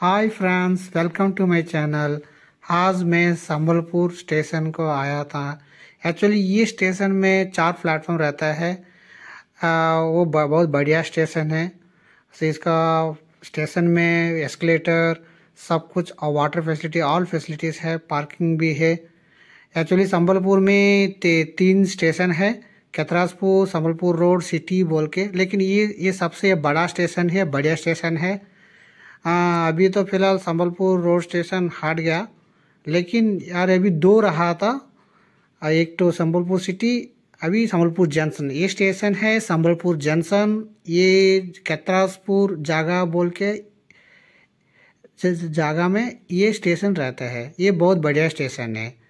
hi friends welcome to my channel आज मैं Sambalpur station को आया था एक्चुअली ये स्टेशन में चार प्लेटफॉर्म रहता है आ, वो बहुत बढ़िया स्टेशन है तो इसका स्टेशन में एस्केलेटर सब कुछ और वाटर फैसिलिटी ऑल फैसिलिटीज़ है पार्किंग भी है एक्चुअली संबलपुर में तीन स्टेशन है कैतराजपुर संबलपुर रोड सिटी बोल के लेकिन ये ये सबसे बड़ा स्टेशन है बढ़िया स्टेशन है हाँ अभी तो फिलहाल संबलपुर रोड स्टेशन हट गया लेकिन यार अभी दो रहा था एक तो संबलपुर सिटी अभी संबलपुर जंक्शन ये स्टेशन है संबलपुर जंक्शन ये कैतरासपुर जागा बोल के जागा में ये स्टेशन रहता है ये बहुत बढ़िया स्टेशन है